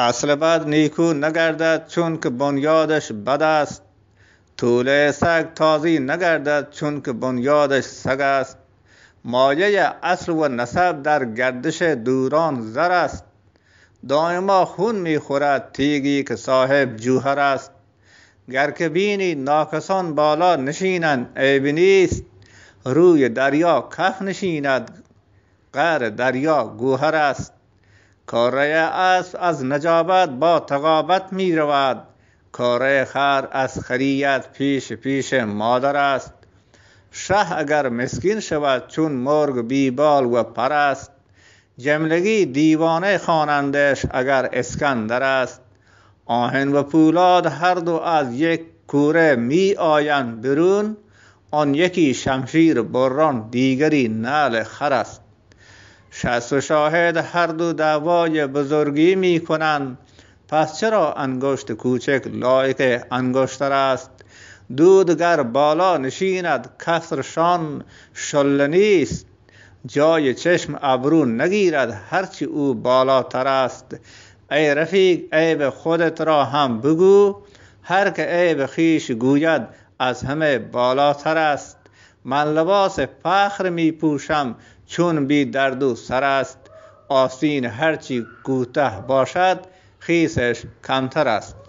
اصل بد نیکو نگردد چون که بنیادش بد است طول سگ تازی نگردد چون که بنیادش سگ است مایه اصل و نسب در گردش دوران زر است دائما خون می خورد تیگی که صاحب جوهر است گر که بینی ناکسان بالا نشینند عیب نیست روی دریا کف نشیند غر دریا گوهر است کاره اسب از نجابت با تقابت می رود کاره خر از خریت پیش پیش مادر است شه اگر مسکین شود چون مرگ بال و پر است جملگی دیوانه خانندش اگر اسکندر است آهن و پولاد هر دو از یک کوره می آیند برون آن یکی شمشیر بران دیگری نال خر است شست و شاهد هر دو دعوای بزرگی می کنند پس چرا انگشت کوچک لایق انگشتر است دودگر بالا نشیند کسرشان شل نیست جای چشم ابرو نگیرد هرچی او بالاتر است ای رفیق عیب خودت را هم بگو هر که عیب خیش گوید از همه بالاتر است من لباس فخر می پوشم چون بی درد و سر است آسین هرچی کوتاه باشد خیسش کمتر است